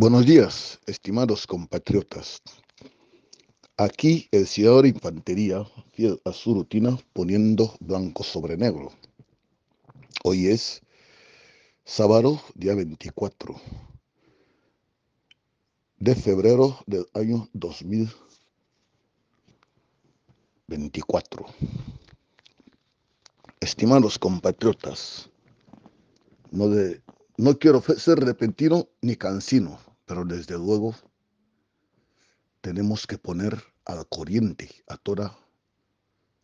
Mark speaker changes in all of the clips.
Speaker 1: Buenos días, estimados compatriotas. Aquí el Ciudadano de Infantería, fiel a su rutina, poniendo blanco sobre negro. Hoy es sábado, día 24 de febrero del año 2024. Estimados compatriotas, no, no quiero ser repentino ni cansino pero desde luego tenemos que poner al corriente a toda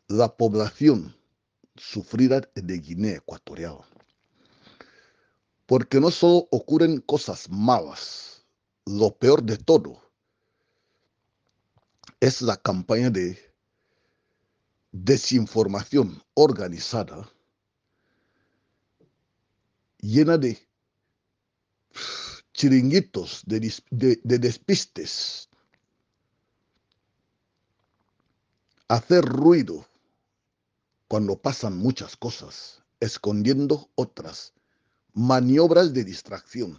Speaker 1: la población sufrida de Guinea Ecuatorial. Porque no solo ocurren cosas malas, lo peor de todo es la campaña de desinformación organizada llena de chiringuitos de, despistes, hacer ruido cuando pasan muchas cosas, escondiendo otras, maniobras de distracción.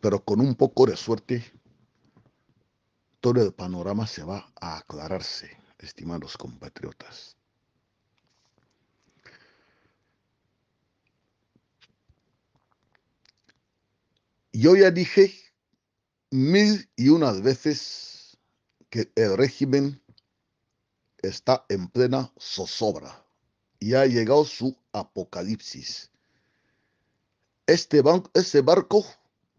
Speaker 1: Pero con un poco de suerte, todo el panorama se va a aclararse, estimados compatriotas. Yo ya dije mil y unas veces que el régimen está en plena zozobra y ha llegado su apocalipsis. Este, barco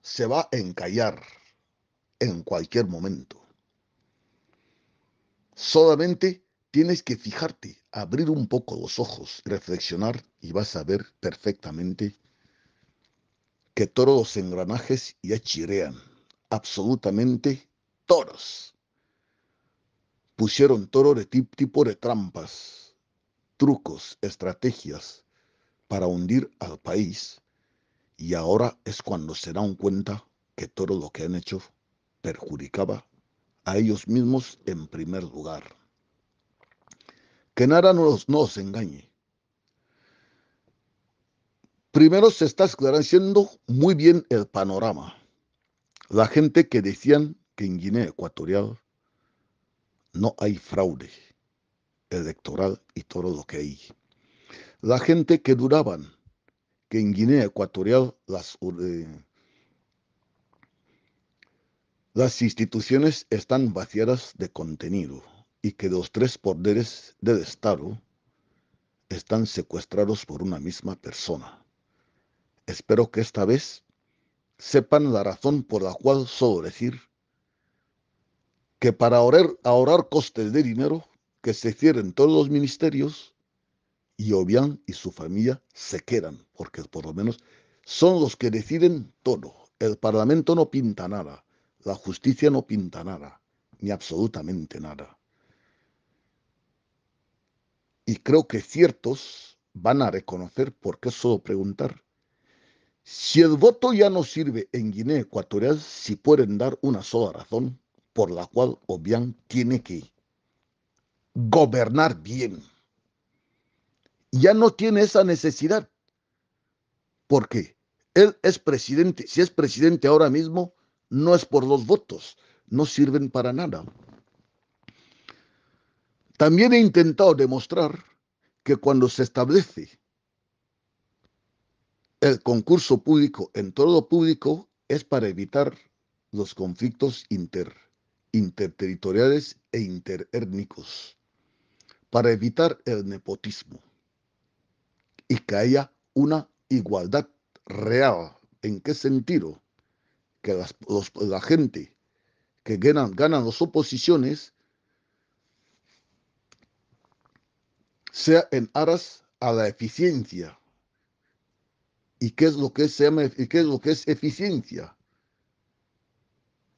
Speaker 1: se va a encallar en cualquier momento. Solamente tienes que fijarte, abrir un poco los ojos, reflexionar y vas a ver perfectamente que todos los engranajes ya chirean. Absolutamente toros. Pusieron todo de tipo de trampas, trucos, estrategias para hundir al país. Y ahora es cuando se dan cuenta que todo lo que han hecho perjudicaba a ellos mismos en primer lugar. Que nada nos, nos engañe primero se está esclareciendo muy bien el panorama. La gente que decían que en Guinea Ecuatorial no hay fraude electoral y todo lo que hay. La gente que duraban que en Guinea Ecuatorial las, eh, las instituciones están vaciadas de contenido y que los tres poderes del Estado están secuestrados por una misma persona. Espero que esta vez sepan la razón por la cual solo decir que para orar, ahorrar costes de dinero, que se cierren todos los ministerios y Obián y su familia se quedan, porque por lo menos son los que deciden todo. El Parlamento no pinta nada, la justicia no pinta nada, ni absolutamente nada. Y creo que ciertos van a reconocer por qué solo preguntar si el voto ya no sirve en Guinea Ecuatorial, si pueden dar una sola razón por la cual Obiang tiene que gobernar bien. Ya no tiene esa necesidad. Porque él es presidente. Si es presidente ahora mismo, no es por los votos. No sirven para nada. También he intentado demostrar que cuando se establece el concurso público en todo lo público es para evitar los conflictos inter, interterritoriales e interétnicos, para evitar el nepotismo y que haya una igualdad real. ¿En qué sentido? Que la gente que ganan, las oposiciones sea en aras a la eficiencia y qué es lo que y qué es lo que es eficiencia.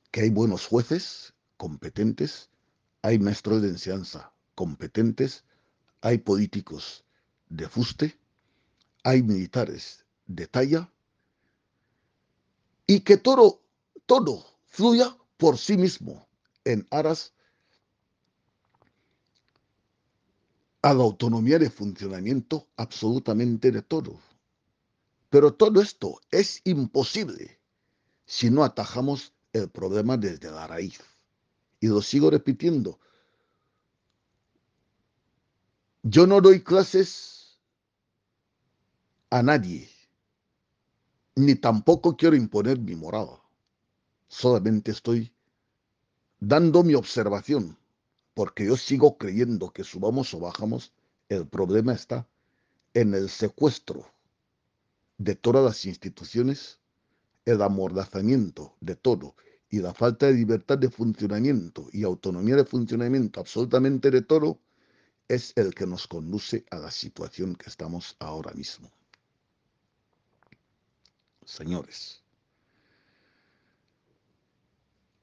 Speaker 1: Que hay buenos jueces competentes, hay maestros de enseñanza competentes, hay políticos de fuste, hay militares de talla y que todo todo fluya por sí mismo en aras a la autonomía de funcionamiento absolutamente de todo. Pero todo esto es imposible si no atajamos el problema desde la raíz. Y lo sigo repitiendo. Yo no doy clases a nadie, ni tampoco quiero imponer mi moral. Solamente estoy dando mi observación, porque yo sigo creyendo que subamos o bajamos, el problema está en el secuestro de todas las instituciones, el amordazamiento de todo y la falta de libertad de funcionamiento y autonomía de funcionamiento absolutamente de todo, es el que nos conduce a la situación que estamos ahora mismo. Señores,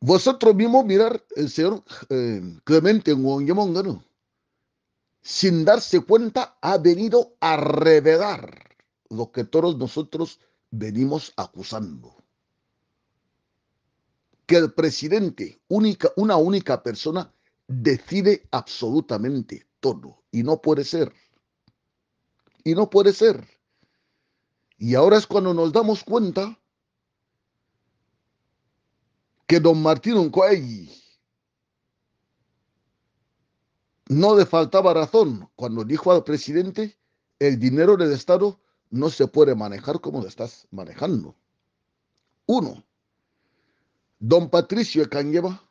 Speaker 1: vosotros mismos mirar el señor eh, Clemente Clemente sin darse cuenta, ha venido a revelar lo que todos nosotros venimos acusando. Que el presidente, única, una única persona, decide absolutamente todo. Y no puede ser. Y no puede ser. Y ahora es cuando nos damos cuenta que don Martín Uncoegui no le faltaba razón cuando dijo al presidente el dinero del Estado no se puede manejar como lo estás manejando. Uno, don Patricio Cañeva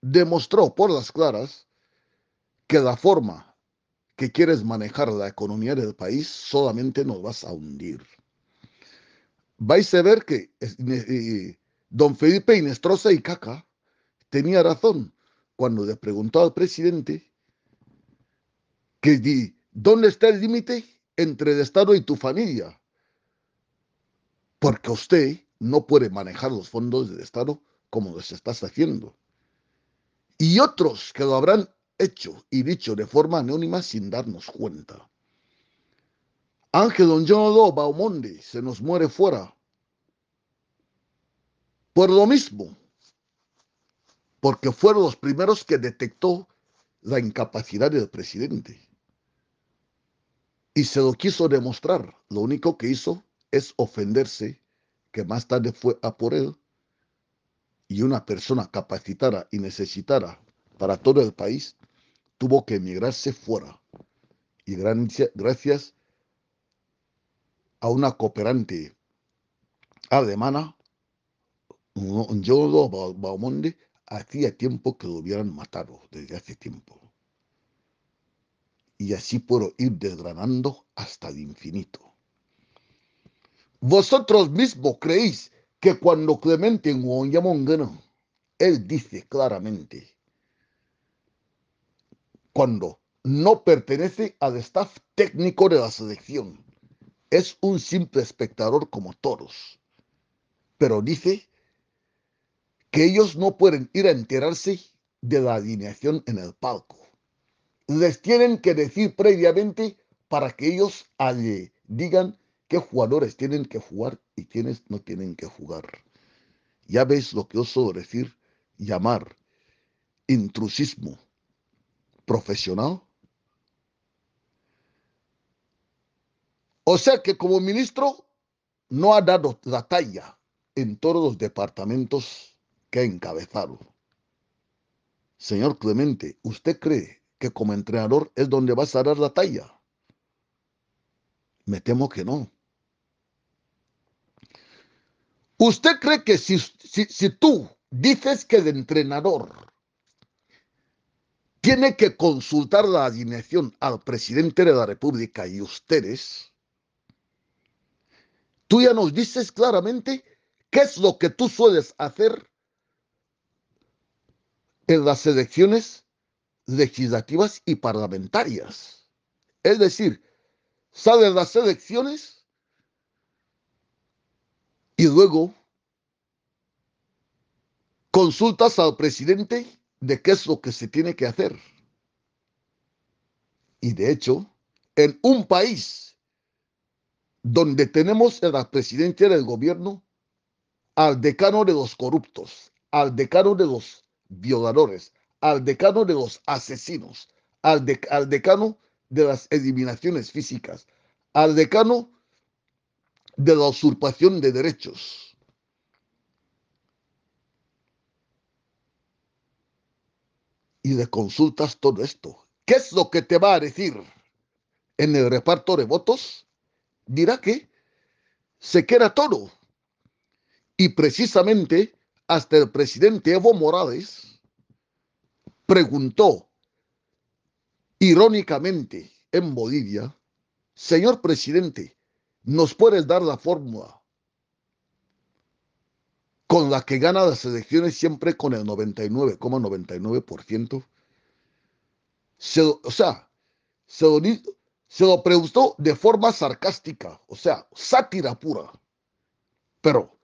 Speaker 1: demostró por las claras que la forma que quieres manejar la economía del país solamente nos vas a hundir. Vais a ver que eh, don Felipe Inestrosa y Caca tenía razón cuando le preguntó al presidente que di, ¿dónde está el límite? entre el Estado y tu familia. Porque usted no puede manejar los fondos del Estado como los estás haciendo. Y otros que lo habrán hecho y dicho de forma anónima sin darnos cuenta. Ángel Don Jonado Baumondi se nos muere fuera. Por lo mismo, porque fueron los primeros que detectó la incapacidad del presidente. Y se lo quiso demostrar. Lo único que hizo es ofenderse, que más tarde fue a por él. Y una persona capacitada y necesitada para todo el país tuvo que emigrarse fuera. Y gracias a una cooperante alemana, un John Baumonde, hacía tiempo que lo hubieran matado, desde hace tiempo y así puedo ir desgranando hasta el infinito. Vosotros mismos creéis que cuando Clemente Gano, él dice claramente, cuando no pertenece al staff técnico de la selección, es un simple espectador como todos, pero dice que ellos no pueden ir a enterarse de la alineación en el palco les tienen que decir previamente para que ellos ah, digan qué jugadores tienen que jugar y quiénes no tienen que jugar. Ya veis lo que oso decir, llamar intrusismo profesional. O sea que como ministro no ha dado la talla en todos los departamentos que ha encabezado. Señor Clemente, ¿usted cree como entrenador es donde vas a dar la talla. Me temo que no. ¿Usted cree que si, si, si tú dices que el entrenador tiene que consultar la alineación al presidente de la República y ustedes, tú ya nos dices claramente qué es lo que tú sueles hacer en las elecciones legislativas y parlamentarias. Es decir, salen las elecciones y luego consultas al presidente de qué es lo que se tiene que hacer. Y de hecho, en un país donde tenemos en la presidencia del gobierno, al decano de los corruptos, al decano de los violadores, al decano de los asesinos, al, decano de las eliminaciones físicas, al decano de la usurpación de derechos. Y le consultas todo esto. ¿Qué es lo que te va a decir en el reparto de votos? Dirá que se queda todo. Y precisamente hasta el presidente Evo Morales preguntó irónicamente en Bolivia, señor presidente, ¿nos puedes dar la fórmula con la que gana las elecciones siempre con el 99,99%? o sea, se lo, se lo preguntó de forma sarcástica, o sea, sátira pura. Pero,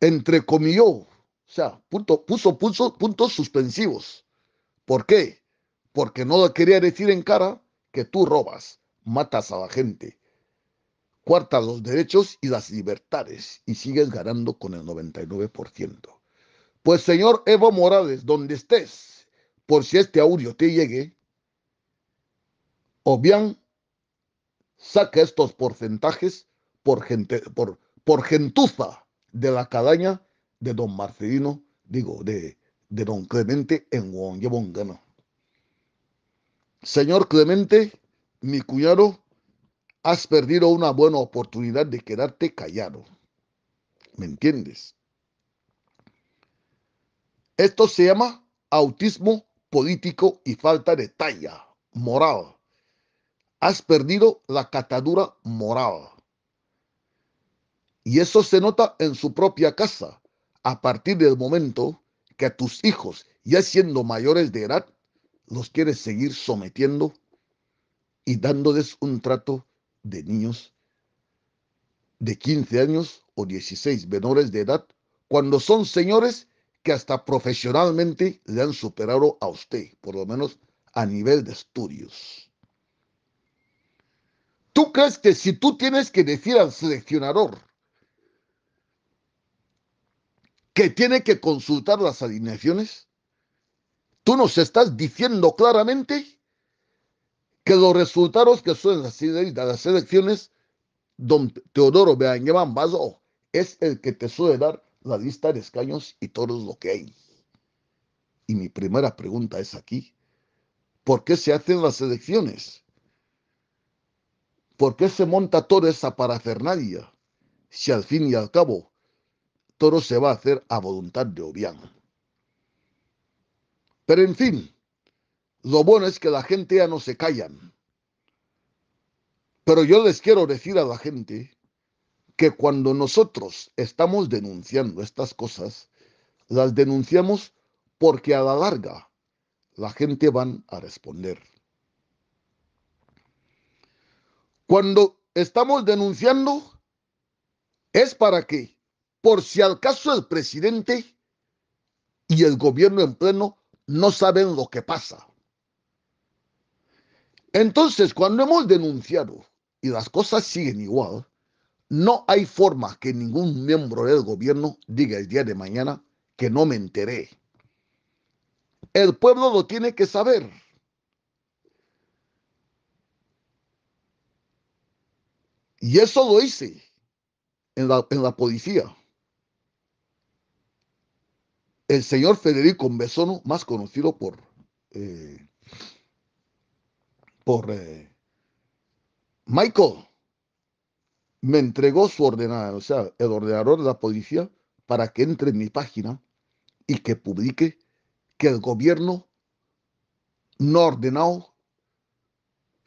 Speaker 1: entre comillas, o sea, puso, puntos suspensivos. ¿Por qué? Porque no quería decir en cara que tú robas, matas a la gente, cuartas los derechos y las libertades y sigues ganando con el 99%. Pues señor Evo Morales, donde estés, por si este audio te llegue, o bien saca estos porcentajes por, gente, por, por gentuza de la cadaña de don Marcelino, digo, de, de don Clemente en gano Señor Clemente, mi cuñado, has perdido una buena oportunidad de quedarte callado. ¿Me entiendes? Esto se llama autismo político y falta de talla moral. Has perdido la catadura moral. Y eso se nota en su propia casa, a partir del momento que a tus hijos, ya siendo mayores de edad, los quieres seguir sometiendo y dándoles un trato de niños de 15 años o 16 menores de edad, cuando son señores que hasta profesionalmente le han superado a usted, por lo menos a nivel de estudios. ¿Tú crees que si tú tienes que decir al seleccionador, que tiene que consultar las alineaciones? Tú nos estás diciendo claramente que los resultados que son las de las elecciones, don Teodoro llevan Bazo es el que te suele dar la lista de escaños y todo lo que hay. Y mi primera pregunta es aquí, ¿por qué se hacen las elecciones? ¿Por qué se monta toda esa parafernalia si al fin y al cabo se va a hacer a voluntad de Obiang Pero en fin, lo bueno es que la gente ya no se callan. Pero yo les quiero decir a la gente que cuando nosotros estamos denunciando estas cosas, las denunciamos porque a la larga la gente van a responder. Cuando estamos denunciando es para qué? por si al caso el presidente y el gobierno en pleno no saben lo que pasa. Entonces, cuando hemos denunciado y las cosas siguen igual, no hay forma que ningún miembro del gobierno diga el día de mañana que no me enteré. El pueblo lo tiene que saber. Y eso lo hice en la, en la policía el señor Federico besono más conocido por, eh, por eh, Michael, me entregó su ordenador, o sea, el ordenador de la policía, para que entre en mi página y que publique que el gobierno no ha ordenado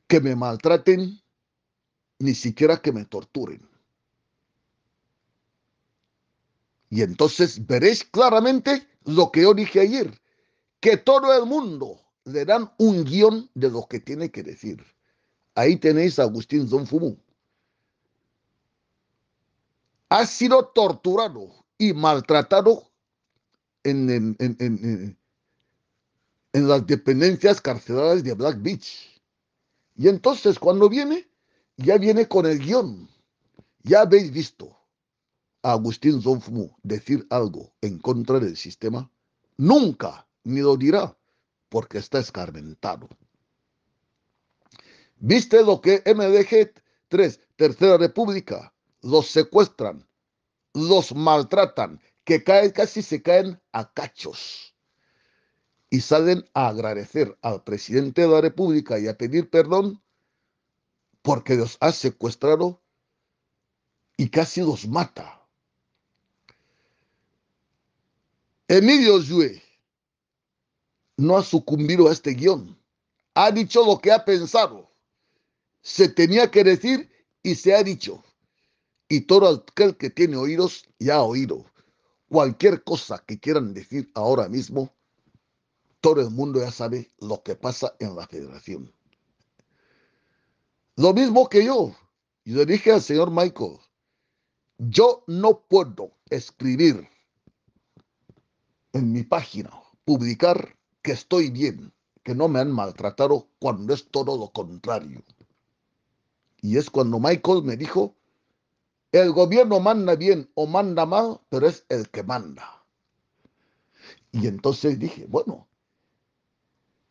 Speaker 1: que me maltraten, ni siquiera que me torturen. Y entonces veréis claramente lo que yo dije ayer, que todo el mundo le dan un guión de lo que tiene que decir. Ahí tenéis a Agustín Zonfumú. Ha sido torturado y maltratado en, en, en las dependencias carcelarias de Black Beach. Y entonces cuando viene, ya viene con el guión. Ya habéis visto. Agustín Zofmu decir algo en contra del sistema? Nunca, ni lo dirá, porque está escarmentado. ¿Viste lo que MDG 3, Tercera República, los secuestran, los maltratan, que caen, casi se caen a cachos? Y salen a agradecer al presidente de la República y a pedir perdón porque los ha secuestrado y casi los mata Emilio Juez no ha sucumbido a este guión. Ha dicho lo que ha pensado. Se tenía que decir y se ha dicho. Y todo aquel que tiene oídos ya ha oído. Cualquier cosa que quieran decir ahora mismo, todo el mundo ya sabe lo que pasa en la federación. Lo mismo que yo. Yo le dije al señor Michael, yo no puedo escribir en mi página, publicar que estoy bien, que no me han maltratado cuando es todo lo contrario. Y es cuando Michael me dijo, el gobierno manda bien o manda mal, pero es el que manda. Y entonces dije, bueno,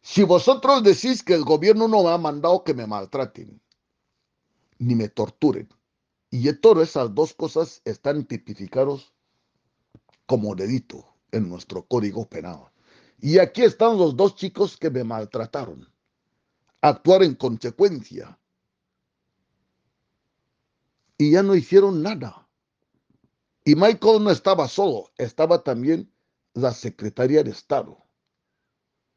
Speaker 1: si vosotros decís que el gobierno no me ha mandado que me maltraten, ni me torturen, y todas esas dos cosas están tipificados como delito en nuestro código penal. Y aquí están los dos chicos que me maltrataron. Actuar en consecuencia. Y ya no hicieron nada. Y Michael no estaba solo, estaba también la secretaria de Estado.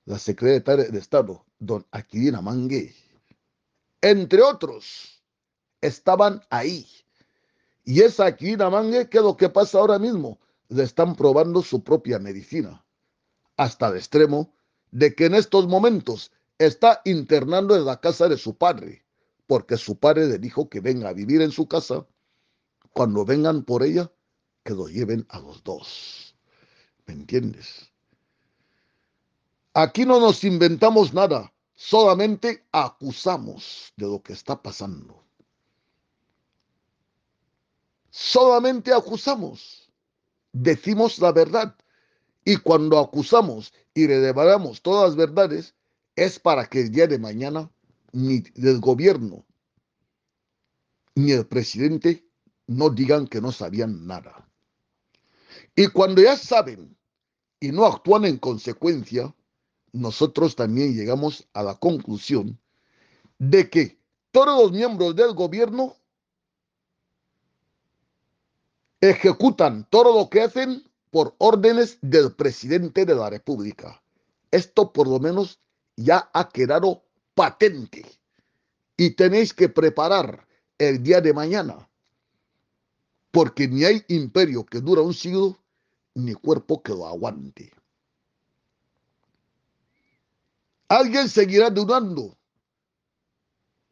Speaker 1: La secretaria de Estado, don Aquilina Mangue. Entre otros, estaban ahí. Y es Aquilina Mangue que lo que pasa ahora mismo le están probando su propia medicina, hasta el extremo de que en estos momentos está internando en la casa de su padre, porque su padre le dijo que venga a vivir en su casa, cuando vengan por ella, que lo lleven a los dos. ¿Me entiendes? Aquí no nos inventamos nada, solamente acusamos de lo que está pasando. Solamente acusamos decimos la verdad. Y cuando acusamos y revelamos todas las verdades, es para que el día de mañana ni el gobierno ni el presidente no digan que no sabían nada. Y cuando ya saben y no actúan en consecuencia, nosotros también llegamos a la conclusión de que todos los miembros del gobierno ejecutan todo lo que hacen por órdenes del presidente de la República. Esto por lo menos ya ha quedado patente y tenéis que preparar el día de mañana, porque ni hay imperio que dura un siglo, ni cuerpo que lo aguante. Alguien seguirá dudando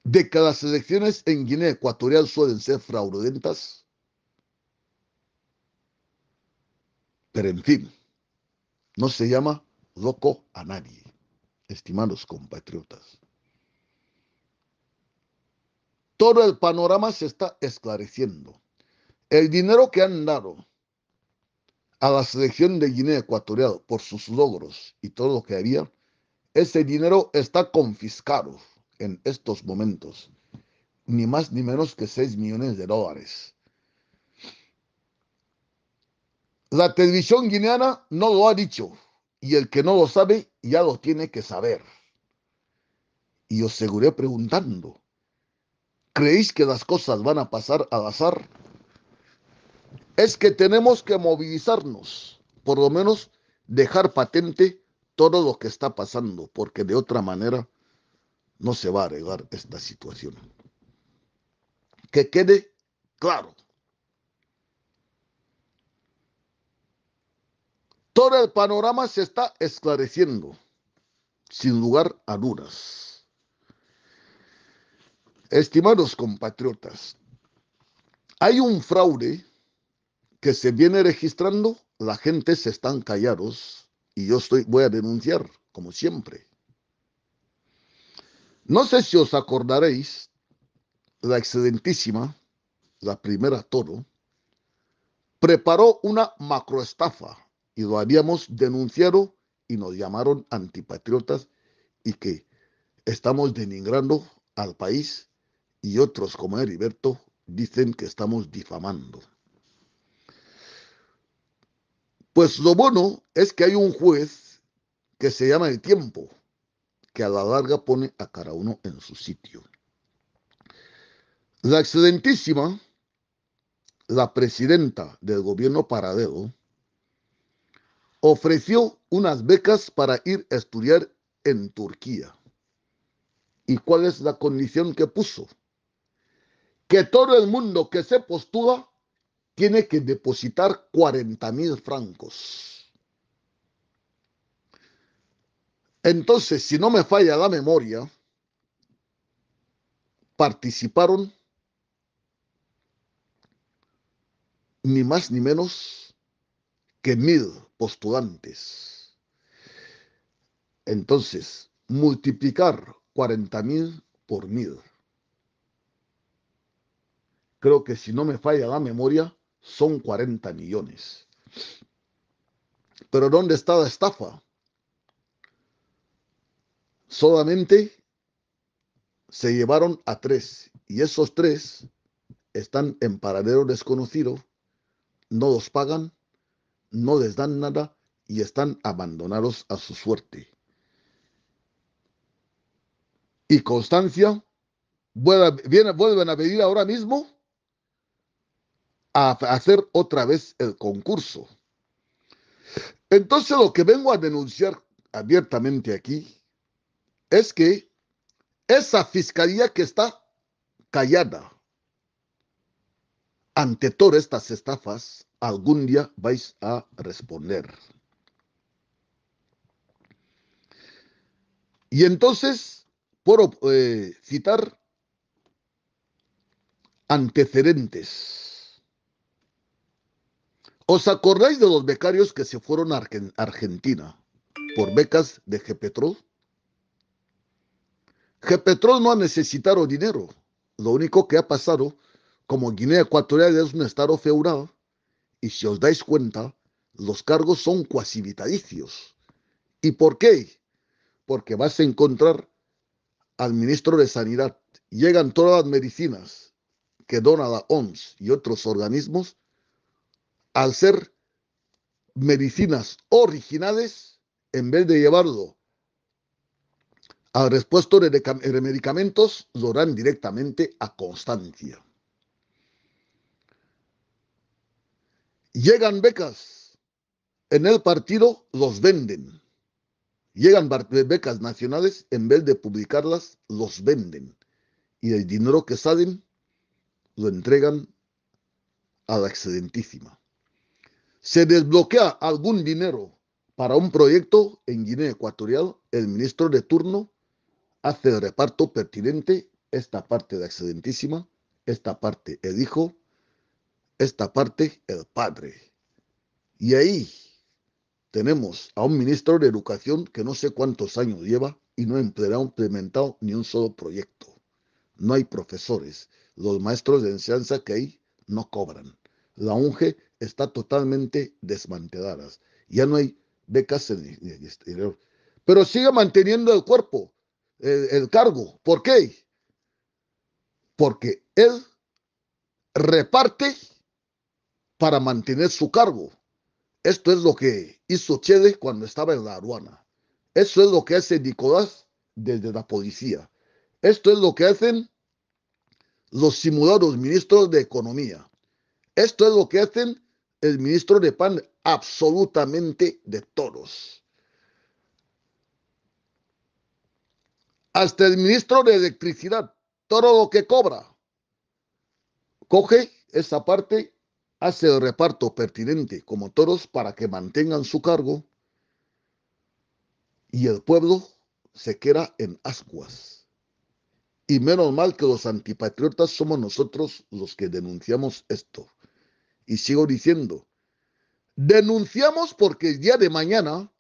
Speaker 1: de que las elecciones en Guinea Ecuatorial suelen ser fraudulentas Pero en fin, no se llama loco a nadie, estimados compatriotas. Todo el panorama se está esclareciendo. El dinero que han dado a la selección de Guinea Ecuatorial por sus logros y todo lo que había, ese dinero está confiscado en estos momentos, ni más ni menos que 6 millones de dólares. La televisión guineana no lo ha dicho y el que no lo sabe ya lo tiene que saber. Y os seguré preguntando, ¿creéis que las cosas van a pasar al azar? Es que tenemos que movilizarnos, por lo menos dejar patente todo lo que está pasando, porque de otra manera no se va a arreglar esta situación. Que quede claro. Todo el panorama se está esclareciendo, sin lugar a dudas. Estimados compatriotas, hay un fraude que se viene registrando, la gente se están callados y yo estoy, voy a denunciar, como siempre. No sé si os acordaréis, la excelentísima, la primera toro, preparó una macroestafa y lo habíamos denunciado y nos llamaron antipatriotas y que estamos denigrando al país y otros como Heriberto dicen que estamos difamando. Pues lo bueno es que hay un juez que se llama el tiempo, que a la larga pone a cada uno en su sitio. La excelentísima, la presidenta del gobierno paradero, ofreció unas becas para ir a estudiar en Turquía. ¿Y cuál es la condición que puso? Que todo el mundo que se postula tiene que depositar 40 mil francos. Entonces, si no me falla la memoria, participaron ni más ni menos que mil postulantes. Entonces, multiplicar 40.000 por mil. Creo que si no me falla la memoria, son 40 millones. Pero ¿dónde está la estafa? Solamente se llevaron a tres y esos tres están en paradero desconocido, no los pagan no les dan nada y están abandonados a su suerte. Y constancia, vuelven, a venir ahora mismo a hacer otra vez el concurso. Entonces lo que vengo a denunciar abiertamente aquí es que esa fiscalía que está callada ante todas estas estafas algún día vais a responder. Y entonces, por eh, citar antecedentes. ¿Os acordáis de los becarios que se fueron a Argentina por becas de Gepetrol? Gepetrol no ha necesitado dinero. Lo único que ha pasado, como Guinea Ecuatorial es un estado feudal, y si os dais cuenta, los cargos son cuasi vitalicios. ¿Y por qué? Porque vas a encontrar al ministro de Sanidad. Llegan todas las medicinas que dona la OMS y otros organismos al ser medicinas originales, en vez de llevarlo al respuesto de medicamentos, lo dan directamente a Constancia. Llegan becas. En el partido los venden. Llegan becas nacionales, en vez de publicarlas, los venden. Y el dinero que salen lo entregan a la excelentísima. Se desbloquea algún dinero para un proyecto en Guinea Ecuatorial, el ministro de turno hace el reparto pertinente, esta parte de excedentísima, esta parte el hijo, esta parte el padre. Y ahí tenemos a un ministro de educación que no sé cuántos años lleva y no ha implementado ni un solo proyecto. No hay profesores. Los maestros de enseñanza que hay no cobran. La UNGE está totalmente desmantelada. Ya no hay becas en el exterior. Pero sigue manteniendo el cuerpo, el, el cargo. ¿Por qué? Porque él reparte para mantener su cargo. Esto es lo que hizo Chede cuando estaba en la Aruana Esto es lo que hace Nicolás desde la policía. Esto es lo que hacen los simulados ministros de Economía. Esto es lo que hacen el ministro de PAN, absolutamente de todos. Hasta el ministro de Electricidad, todo lo que cobra, coge esa parte hace el reparto pertinente como toros para que mantengan su cargo y el pueblo se queda en ascuas. Y menos mal que los antipatriotas somos nosotros los que denunciamos esto. Y sigo diciendo, denunciamos porque ya día de mañana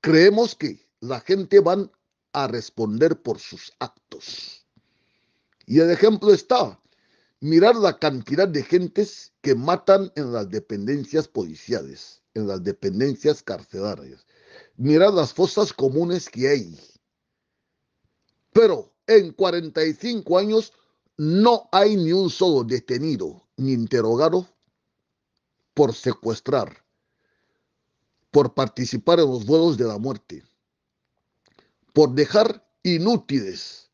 Speaker 1: creemos que la gente van a responder por sus actos. Y el ejemplo está mirar la cantidad de gentes que matan en las dependencias policiales, en las dependencias carcelarias, mirar las fosas comunes que hay. Pero en 45 años no hay ni un solo detenido ni interrogado por secuestrar, por participar en los vuelos de la muerte, por dejar inútiles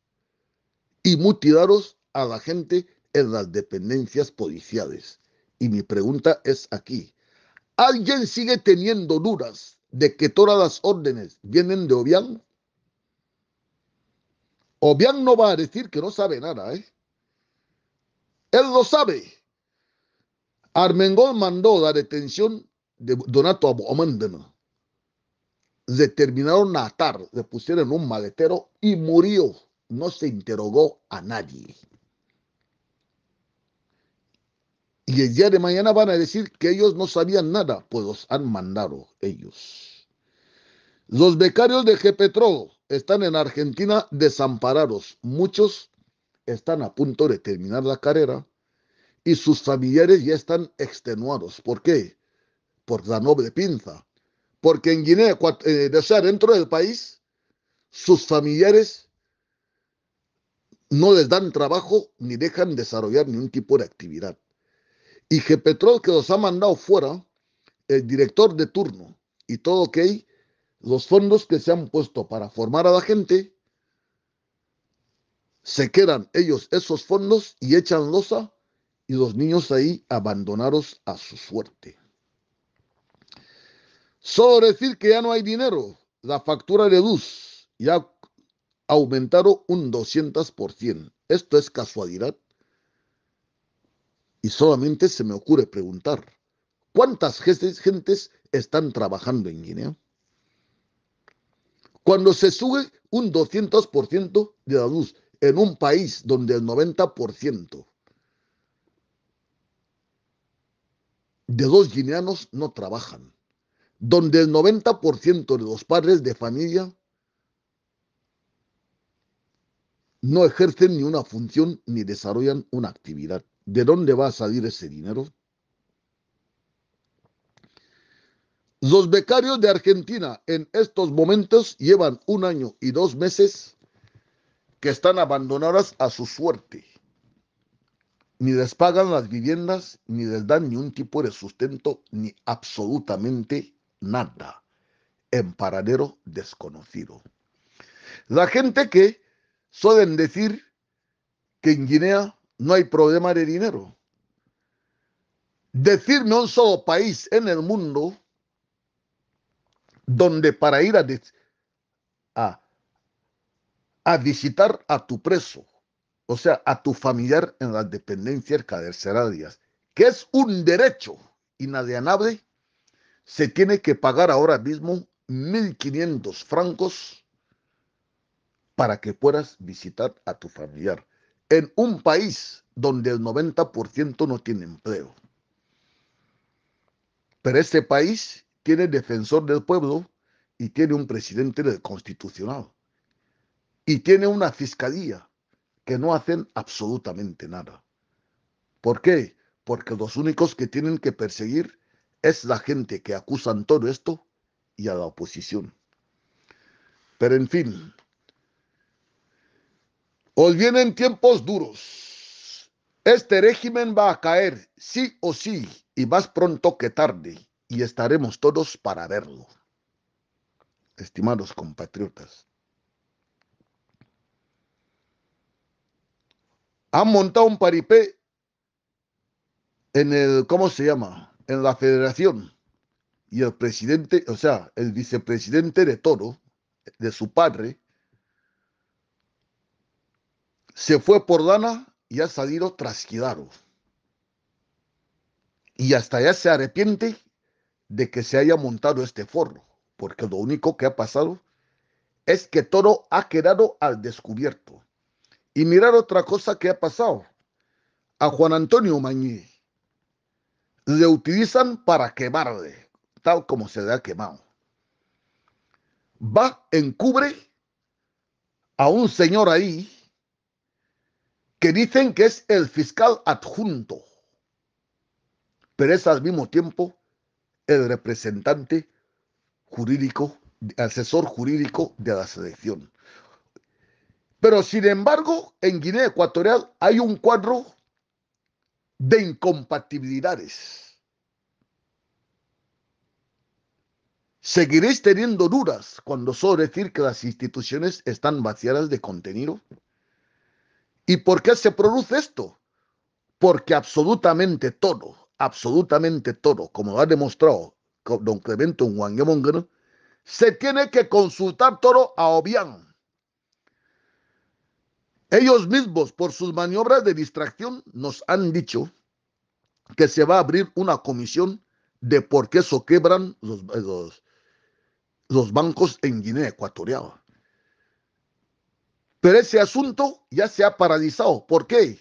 Speaker 1: y mutilados a la gente en las dependencias policiales. Y mi pregunta es aquí, ¿alguien sigue teniendo dudas de que todas las órdenes vienen de Obiang? Obiang no va a decir que no sabe nada, ¿eh? Él lo sabe. Armengol mandó la detención de Donato Abomándena. Le terminaron a atar, le pusieron un maletero y murió. No se interrogó a nadie. Y el día de mañana van a decir que ellos no sabían nada, pues los han mandado ellos. Los becarios de Gepetro están en Argentina desamparados. Muchos están a punto de terminar la carrera y sus familiares ya están extenuados. ¿Por qué? Por la noble pinza. Porque en Guinea, eh, o sea, dentro del país, sus familiares no les dan trabajo ni dejan desarrollar ningún tipo de actividad. Y Gepetrol, que los ha mandado fuera, el director de turno y todo ok, los fondos que se han puesto para formar a la gente, se quedan ellos esos fondos y echan losa y los niños ahí abandonados a su suerte. Solo decir que ya no hay dinero, la factura de luz ya aumentaron un 200%. ¿Esto es casualidad? Y solamente se me ocurre preguntar, ¿cuántas gentes están trabajando en Guinea? Cuando se sube un 200% de la luz en un país donde el 90% de los guineanos no trabajan, donde el 90% de los padres de familia no ejercen ni una función ni desarrollan una actividad. ¿De dónde va a salir ese dinero? Los becarios de Argentina en estos momentos llevan un año y dos meses que están abandonadas a su suerte. Ni les pagan las viviendas, ni les dan ni un tipo de sustento, ni absolutamente nada. En paradero desconocido. La gente que suelen decir que en Guinea no hay problema de dinero. Decirme un solo país en el mundo donde para ir a, a, visitar a tu preso, o sea, a tu familiar en la las dependencias carcerarias, que es un derecho inalienable, se tiene que pagar ahora mismo 1.500 francos para que puedas visitar a tu familiar en un país donde el 90% no tiene empleo. Pero este país tiene defensor del pueblo y tiene un presidente constitucional y tiene una fiscalía que no hacen absolutamente nada. ¿Por qué? Porque los únicos que tienen que perseguir es la gente que acusan todo esto y a la oposición. Pero en fin, pues vienen tiempos duros. Este régimen va a caer sí o sí y más pronto que tarde y estaremos todos para verlo. Estimados compatriotas, han montado un paripé en el, ¿cómo se llama? En la federación. Y el presidente, o sea, el vicepresidente de Toro, de su padre, se fue por Dana y ha salido trasquidado. Y hasta ya se arrepiente de que se haya montado este forro. porque lo único que ha pasado es que todo ha quedado al descubierto. Y mirar otra cosa que ha pasado. A Juan Antonio Mañí le utilizan para quemarle, tal como se le ha quemado. Va, encubre a un señor ahí que dicen que es el fiscal adjunto, pero es al mismo tiempo el representante jurídico, asesor jurídico de la selección. Pero sin embargo, en Guinea Ecuatorial hay un cuadro de incompatibilidades. ¿Seguiréis teniendo dudas cuando solo decir que las instituciones están vaciadas de contenido? ¿Y por qué se produce esto? Porque absolutamente todo, absolutamente todo, como ha demostrado don Clemente Wangemongren, se tiene que consultar todo a Obiang. Ellos mismos, por sus maniobras de distracción, nos han dicho que se va a abrir una comisión de por qué se quebran los, los bancos en Guinea Ecuatorial. Pero ese asunto ya se ha paralizado. ¿Por qué?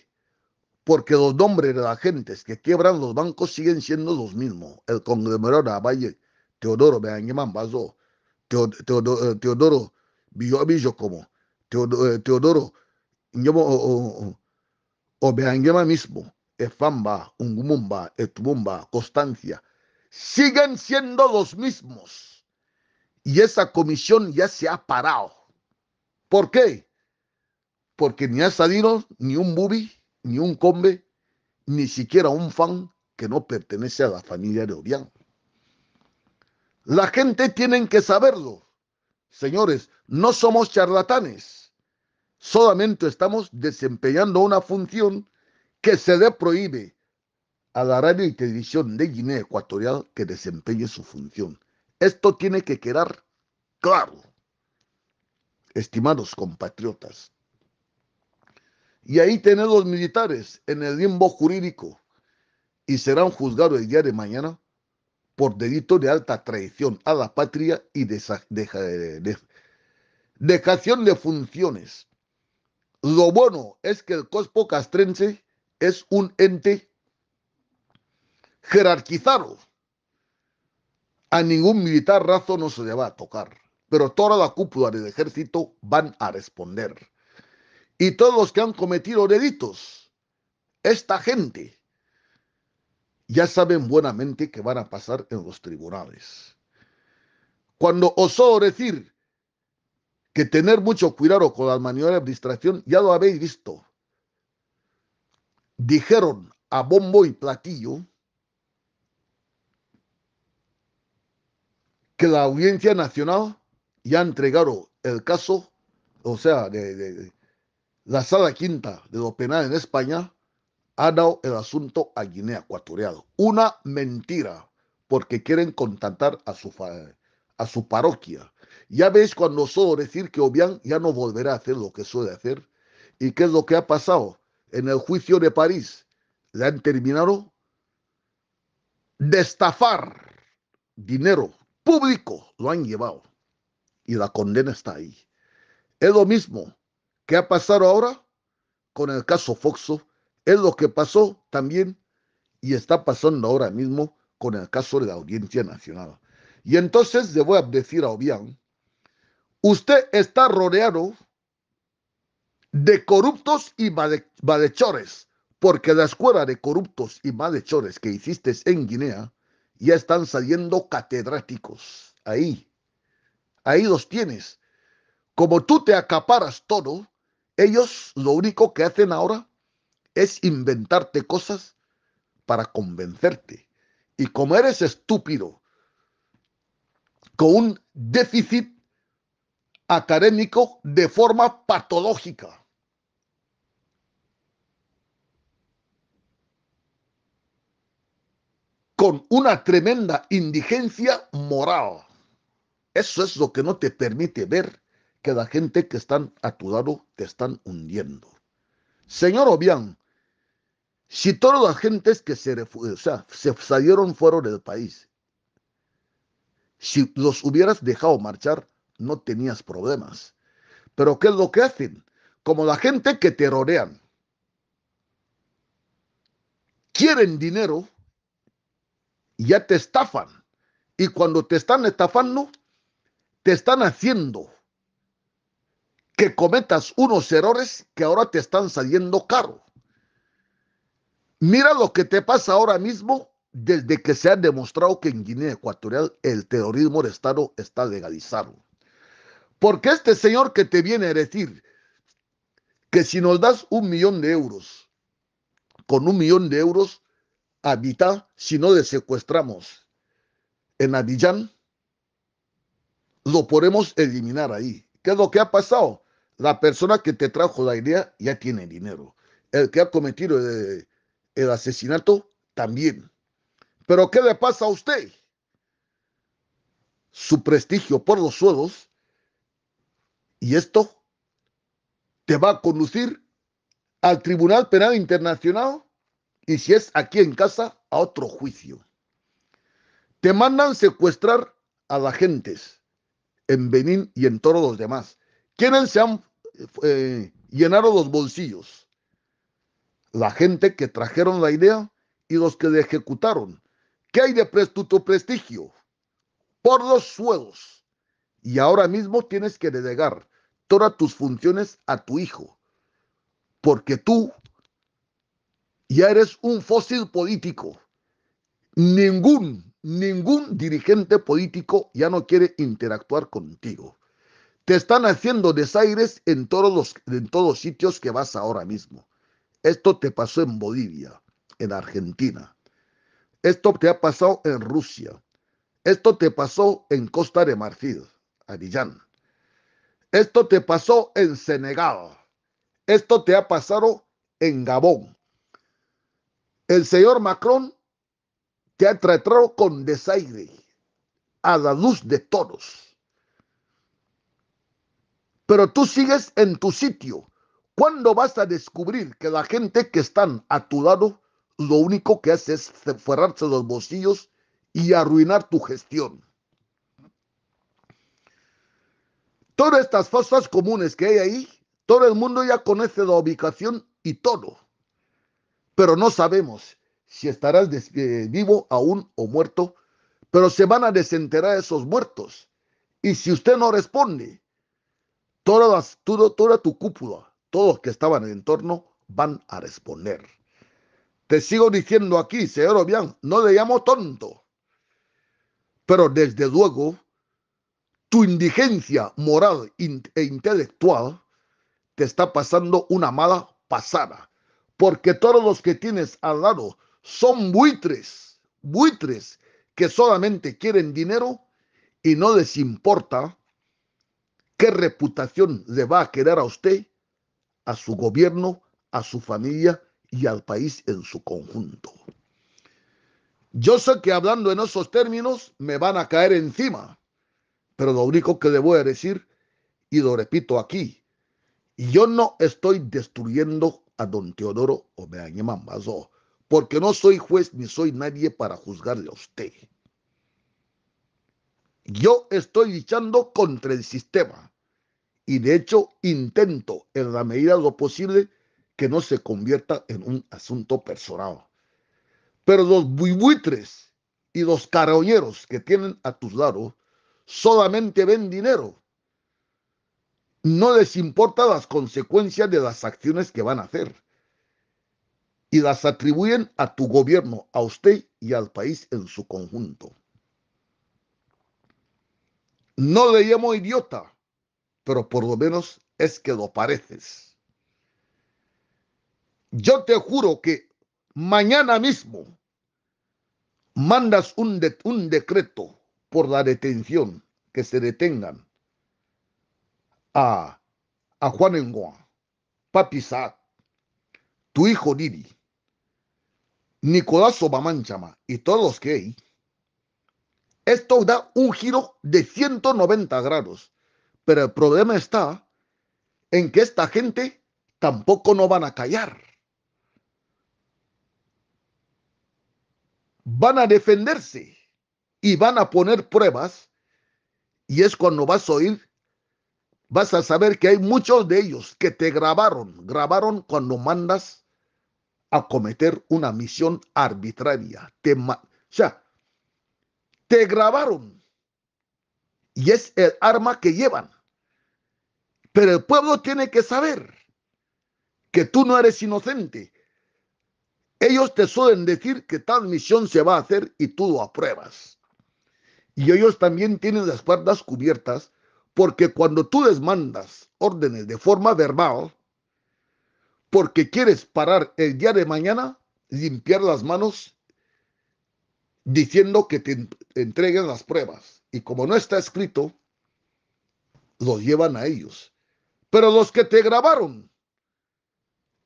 Speaker 1: Porque los nombres de las gentes que quiebran los bancos siguen siendo los mismos. El conglomerado de Valle, Teodoro Beanguimán Bazo, Teodoro, Teodoro como, Teodoro mismo, Efamba, Ungumumba, Etumumba, Constancia, siguen siendo los mismos. Y esa comisión ya se ha parado. ¿Por qué? porque ni ha salido ni un bubi ni un combe, ni siquiera un fan que no pertenece a la familia de Obiang. La gente tiene que saberlo. Señores, no somos charlatanes. Solamente estamos desempeñando una función que se le prohíbe a la radio y televisión de Guinea Ecuatorial que desempeñe su función. Esto tiene que quedar claro. Estimados compatriotas, y ahí tienen los militares en el limbo jurídico y serán juzgados el día de mañana por delito de alta traición a la patria y de, dejación de funciones. Lo bueno es que el Cospo castrense es un ente jerarquizado. A ningún militar razo no se le va a tocar, pero toda la cúpula del ejército van a responder y todos los que han cometido delitos, esta gente, ya saben buenamente que van a pasar en los tribunales. Cuando osó decir que tener mucho cuidado con la maniobras de administración, ya lo habéis visto. Dijeron a bombo y platillo que la Audiencia Nacional ya ha entregado el caso, o sea, de la sala quinta de lo penal en España ha dado el asunto a Guinea Ecuatorial. Una mentira, porque quieren contactar a su, a su parroquia. Ya veis cuando solo decir que Obiang ya no volverá a hacer lo que suele hacer. ¿Y qué es lo que ha pasado? En el juicio de París le han terminado de estafar dinero público, lo han llevado. Y la condena está ahí. Es lo mismo ¿Qué ha pasado ahora con el caso Foxo, es lo que pasó también y está pasando ahora mismo con el caso de la Audiencia Nacional. Y entonces le voy a decir a Obiang, usted está rodeado de corruptos y malhechores, porque la escuela de corruptos y malhechores que hiciste en Guinea ya están saliendo catedráticos. Ahí, ahí los tienes. Como tú te acaparas todo, ellos lo único que hacen ahora es inventarte cosas para convencerte. Y como eres estúpido, con un déficit académico de forma patológica. Con una tremenda indigencia moral. Eso es lo que no te permite ver que la gente que están a tu lado te están hundiendo. Señor Obián, si todas las gentes que se, o se salieron fuera del país, si los hubieras dejado marchar, no tenías problemas. Pero ¿qué es lo que hacen? Como la gente que te rodean. Quieren dinero, ya te estafan. Y cuando te están estafando, te están haciendo que cometas unos errores que ahora te están saliendo caro. Mira lo que te pasa ahora mismo desde que se ha demostrado que en Guinea Ecuatorial el terrorismo de Estado está legalizado. Porque este señor que te viene a decir que si nos das un millón de euros, con un millón de euros, habita, si no le secuestramos en Abidjan, lo podemos eliminar ahí. ¿Qué es lo que ha pasado? La persona que te trajo la idea ya tiene dinero. El que ha cometido eh, el, asesinato también. Pero ¿qué le pasa a usted? Su prestigio por los suelos y esto te va a conducir al Tribunal Penal Internacional y si es aquí en casa, a otro juicio. Te mandan secuestrar a la gentes en Benín y en todos los demás. Quienes se han eh, llenaron los bolsillos. La gente que trajeron la idea y los que la ejecutaron. ¿Qué hay de tu prestigio? Por los suelos. Y ahora mismo tienes que delegar todas tus funciones a tu hijo. Porque tú ya eres un fósil político. Ningún, ningún dirigente político ya no quiere interactuar contigo. Te están haciendo desaires en todos los en todos sitios que vas ahora mismo. Esto te pasó en Bolivia, en Argentina. Esto te ha pasado en Rusia. Esto te pasó en Costa de Marfil, Arillán. Esto te pasó en Senegal. Esto te ha pasado en Gabón. El señor Macron te ha tratado con desaire a la luz de todos pero tú sigues en tu sitio. ¿Cuándo vas a descubrir que la gente que están a tu lado lo único que hace es cerrarse los bolsillos y arruinar tu gestión? Todas estas fosas comunes que hay ahí, todo el mundo ya conoce la ubicación y todo. Pero no sabemos si estarás eh, vivo aún o muerto, pero se van a desenterrar esos muertos. Y si usted no responde, toda, tu cúpula, todos que estaban en el entorno van a responder. Te sigo diciendo aquí, señor Obián, no le llamo tonto, pero desde luego tu indigencia moral e intelectual te está pasando una mala pasada, porque todos los que tienes al lado son buitres, buitres que solamente quieren dinero y no les importa ¿Qué reputación le va a quedar a usted, a su gobierno, a su familia y al país en su conjunto? Yo sé que hablando en esos términos me van a caer encima, pero lo único que le voy a decir, y lo repito aquí, yo no estoy destruyendo a don Teodoro Omeañemambazo, porque no soy juez ni soy nadie para juzgarle a usted. Yo estoy luchando contra el sistema y de hecho intento en la medida de lo posible que no se convierta en un asunto personal. Pero los buibuitres y los carroñeros que tienen a tus lados solamente ven dinero. No les importa las consecuencias de las acciones que van a hacer. Y las atribuyen a tu gobierno, a usted y al país en su conjunto. No le llamo idiota, pero por lo menos es que lo pareces. Yo te juro que mañana mismo mandas un, un decreto por la detención, que se detengan a, Juan engua Papi tu hijo Didi, Nicolás Obamanchama y todos los que hay esto da un giro de 190 grados. Pero el problema está en que esta gente tampoco no van a callar. Van a defenderse y van a poner pruebas y es cuando vas a oír, vas a saber que hay muchos de ellos que te grabaron, grabaron cuando mandas a cometer una misión arbitraria. Te o sea, te grabaron. Y es el arma que llevan. Pero el pueblo tiene que saber que tú no eres inocente. Ellos te suelen decir que tal misión se va a hacer y tú lo apruebas. Y ellos también tienen las cuerdas cubiertas porque cuando tú les mandas órdenes de forma verbal, porque quieres parar el día de mañana, limpiar las manos diciendo que te entreguen las pruebas. Y como no está escrito, los llevan a ellos. Pero los que te grabaron,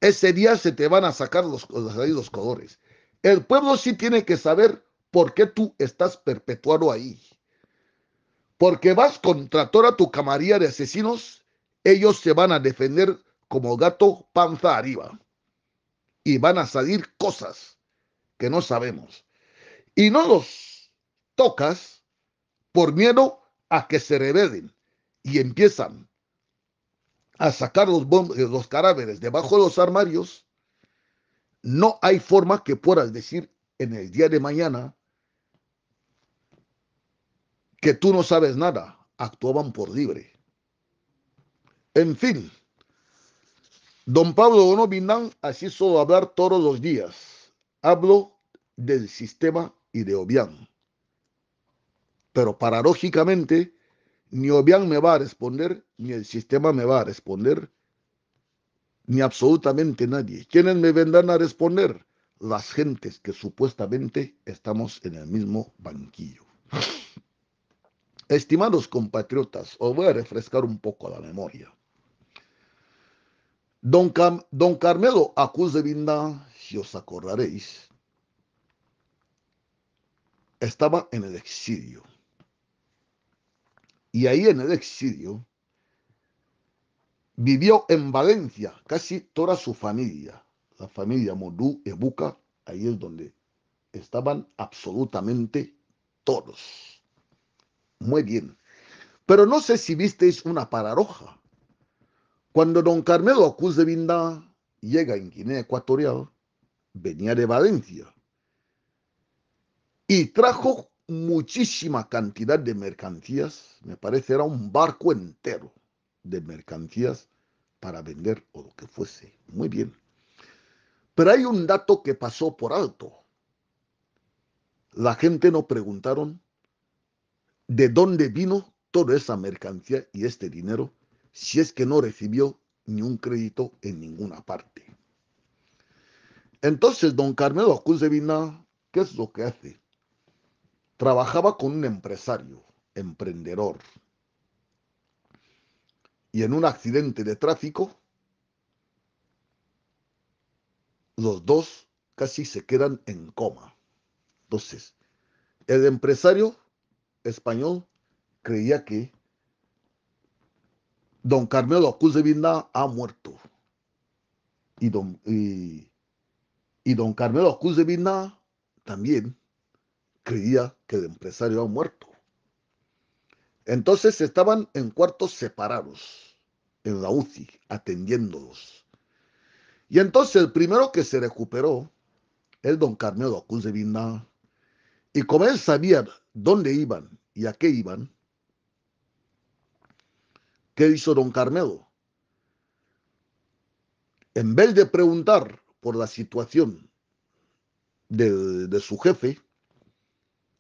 Speaker 1: ese día se te van a sacar los, los colores. El pueblo sí tiene que saber por qué tú estás perpetuado ahí. Porque vas contra toda tu camarilla de asesinos, ellos se van a defender como gato panza arriba. Y van a salir cosas que no sabemos. Y no los tocas por miedo a que se rebelen y empiezan a sacar los, eh, los cadáveres debajo de los armarios, no hay forma que puedas decir en el día de mañana que tú no sabes nada, actuaban por libre. En fin, don Pablo no vinan así solo hablar todos los días. Hablo del sistema y de Obián. Pero paradójicamente, ni Obiang me va a responder, ni el sistema me va a responder, ni absolutamente nadie. ¿Quiénes me vendrán a responder? Las gentes que supuestamente estamos en el mismo banquillo. Estimados compatriotas, os voy a refrescar un poco la memoria. Don, Carmelo Acuz de Vinda, si os acordaréis, estaba en el exilio y ahí en el exilio vivió en Valencia casi toda su familia, la familia Modú Ebuca, ahí es donde estaban absolutamente todos. Muy bien. Pero no sé si visteis una paradoja. Cuando don Carmelo Acuz de Vinda llega en Guinea Ecuatorial, venía de Valencia y trajo muchísima cantidad de mercancías, me parece era un barco entero de mercancías para vender o lo que fuese. Muy bien. Pero hay un dato que pasó por alto. La gente no preguntaron de dónde vino toda esa mercancía y este dinero si es que no recibió ni un crédito en ninguna parte. Entonces, don Carmelo acuse ¿qué es lo que hace? Trabajaba con un empresario, emprendedor, y en un accidente de tráfico, los dos casi se quedan en coma. Entonces, el empresario español creía que don Carmelo Cruz de ha muerto. Y don, y, don Carmelo Cruz de también creía que el empresario ha muerto. Entonces estaban en cuartos separados, en la UCI, atendiéndolos. Y entonces el primero que se recuperó es don Carmelo Acunzevinda. Y como él sabía dónde iban y a qué iban, ¿qué hizo don Carmelo? En vez de preguntar por la situación de su jefe,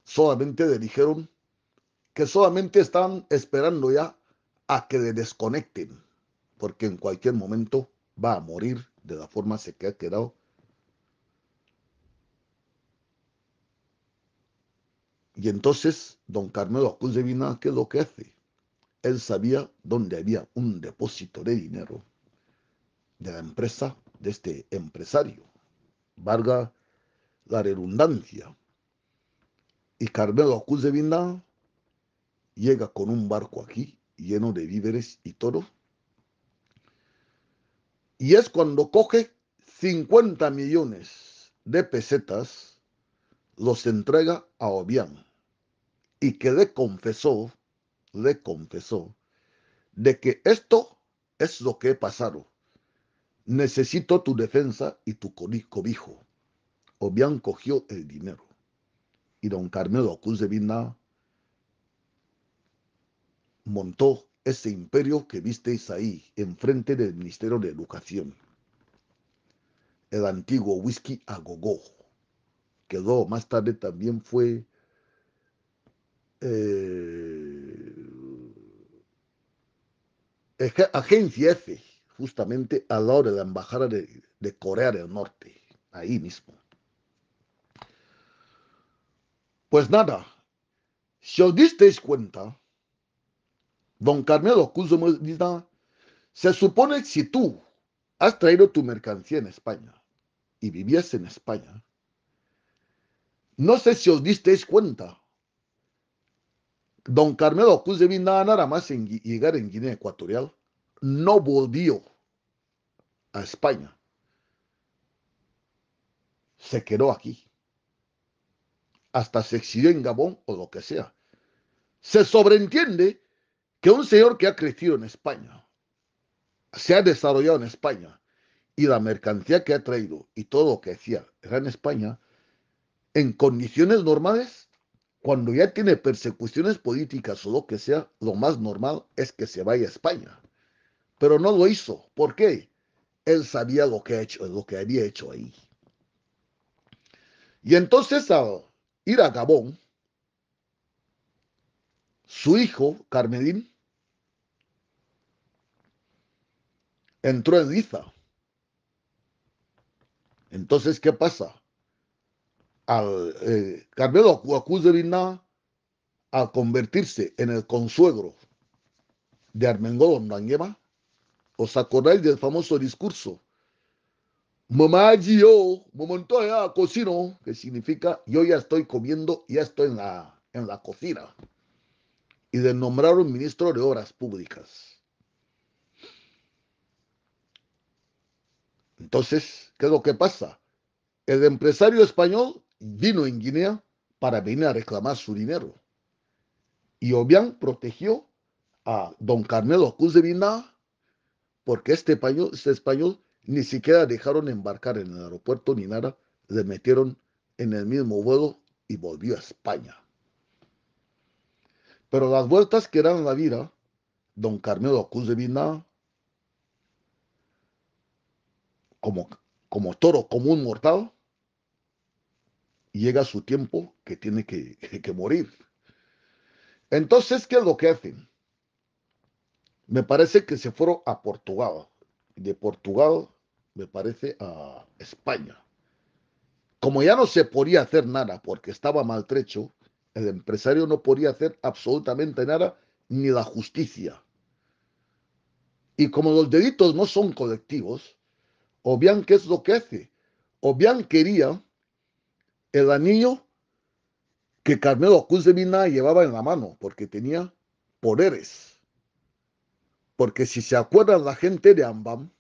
Speaker 1: solamente le dijeron que solamente están esperando ya a que le desconecten, porque en cualquier momento va a morir de la forma se que ha quedado. Y entonces don Carmelo Acuz ¿qué es lo que hace? Él sabía dónde había un depósito de dinero de la empresa de este empresario. Varga la redundancia. Y Carmelo Vindal llega con un barco aquí lleno de víveres y todo. Y es cuando coge 50 millones de pesetas, los entrega a Obian y que le confesó, le confesó, de que esto es lo que he pasado. Necesito tu defensa y tu cobijo. Obian cogió el dinero y don Carmelo Cruz de Vina montó ese imperio que visteis ahí, enfrente del Ministerio de Educación. El antiguo whisky Agogo, que más tarde también fue eh, agencia F, justamente al lado de la Embajada de, de Corea del Norte, ahí mismo. Pues nada, si os disteis cuenta, don Carmelo Cuso dice, se supone que si tú has traído tu mercancía en España y vivías en España, no sé si os disteis cuenta, don Carmelo Cruz de nada más en llegar en Guinea Ecuatorial, no volvió a España. Se quedó aquí hasta se exilió en Gabón o lo que sea. Se sobreentiende que un señor que ha crecido en España, se ha desarrollado en España, y la mercancía que ha traído y todo lo que hacía era en España, en condiciones normales, cuando ya tiene persecuciones políticas o lo que sea, lo más normal es que se vaya a España. Pero no lo hizo. ¿Por qué? Él sabía lo que, ha hecho, lo que había hecho ahí. Y entonces, ir a Gabón, su hijo, Carmedín, entró en Iza. Entonces, ¿qué pasa? Al, eh, Carmelo convertirse en el consuegro de Armengol o ¿os acordáis del famoso discurso Mamá yo, ya cocino, que significa yo ya estoy comiendo, ya estoy en la, en la cocina. Y de nombraron ministro de Obras Públicas. Entonces, ¿qué es lo que pasa? El empresario español vino en Guinea para venir a reclamar su dinero. Y Obiang protegió a don Carmelo Cruz de Vina porque este español, este español ni siquiera dejaron embarcar en el aeropuerto ni nada. Le metieron en el mismo vuelo y volvió a España. Pero las vueltas que dan la vida, don Carmelo Cruz de Vina, como, como toro un mortal, llega su tiempo que tiene que, que morir. Entonces, ¿qué es lo que hacen? Me parece que se fueron a Portugal. De Portugal me parece, a España. Como ya no se podía hacer nada porque estaba maltrecho, el empresario no podía hacer absolutamente nada, ni la justicia. Y como los delitos no son colectivos, bien ¿qué es lo que hace? bien quería el anillo que Carmelo Cruz de Mina llevaba en la mano, porque tenía poderes. Porque si se acuerdan la gente de Ambam,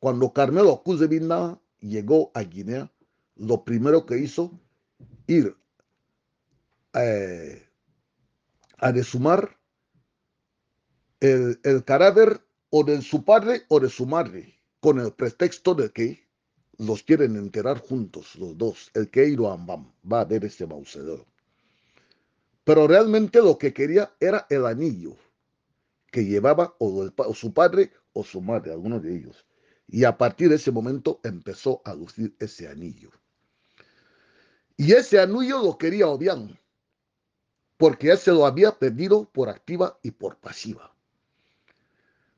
Speaker 1: cuando Carmelo Acus de llegó a Guinea, lo primero que hizo ir eh, a desumar el, el, cadáver o de su padre o de su madre, con el pretexto de que los quieren enterar juntos, los dos. El Keiro Ambam va a ver ese mausoleo. Pero realmente lo que quería era el anillo que llevaba o, su padre o su madre, alguno de ellos. Y a partir de ese momento empezó a lucir ese anillo. Y ese anillo lo quería Obián, porque él se lo había perdido por activa y por pasiva.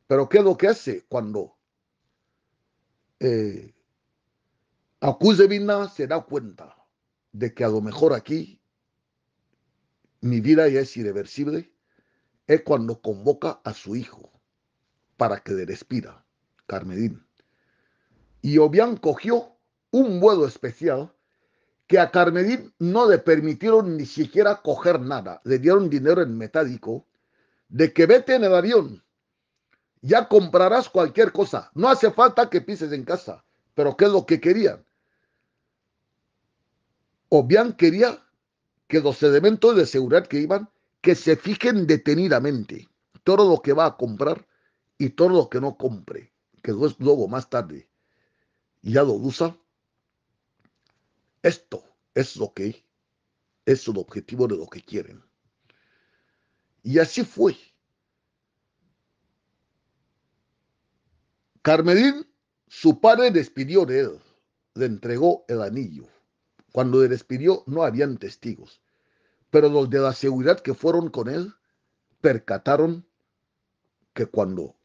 Speaker 1: Pero ¿qué es lo que hace cuando eh, Vina se da cuenta de que a lo mejor aquí mi vida ya es irreversible? Es cuando convoca a su hijo para que le despida, Carmedín y Obián cogió un vuelo especial que a Carmedín no le permitieron ni siquiera coger nada, le dieron dinero en metálico, de que vete en el avión, ya comprarás cualquier cosa, no hace falta que pises en casa, pero ¿qué es lo que querían? Obián quería que los elementos de seguridad que iban, que se fijen detenidamente todo lo que va a comprar y todo lo que no compre, que luego más tarde y ya lo usa, esto es lo que es el objetivo de lo que quieren. Y así fue. Carmelín, su padre despidió de él, le entregó el anillo. Cuando le despidió no habían testigos, pero los de la seguridad que fueron con él percataron que cuando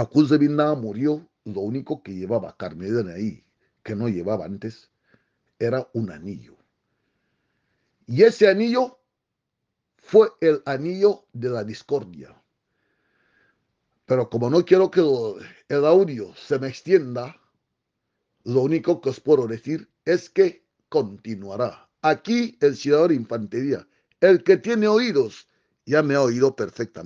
Speaker 1: de nada murió, lo único que llevaba Carmen ahí, que no llevaba antes, era un anillo. Y ese anillo fue el anillo de la discordia. Pero como no quiero que el audio se me extienda, lo único que os puedo decir es que continuará. Aquí el ciudadano de infantería, el que tiene oídos, ya me ha oído perfectamente.